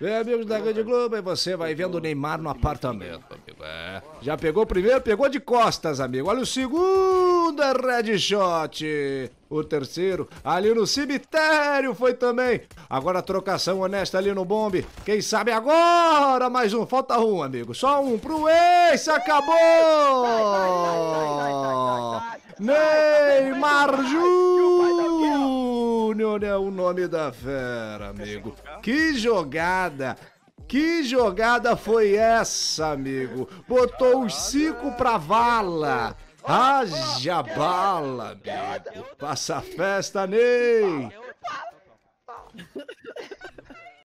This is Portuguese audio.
Vem, amigos da Rede Globo, e você vai vendo o Neymar no apartamento, amigo. É. Já pegou o primeiro, pegou de costas, amigo. Olha o segundo, é Red Shot. O terceiro, ali no cemitério, foi também. Agora a trocação honesta ali no bombe. Quem sabe agora? Mais um, falta um, amigo. Só um pro ex, acabou! Neymar Júnior! Júnior é o nome da fera, amigo. Que jogada! Que jogada foi essa, amigo? Botou os cinco pra vala. Haja bala, amigo. Passa festa, Ney.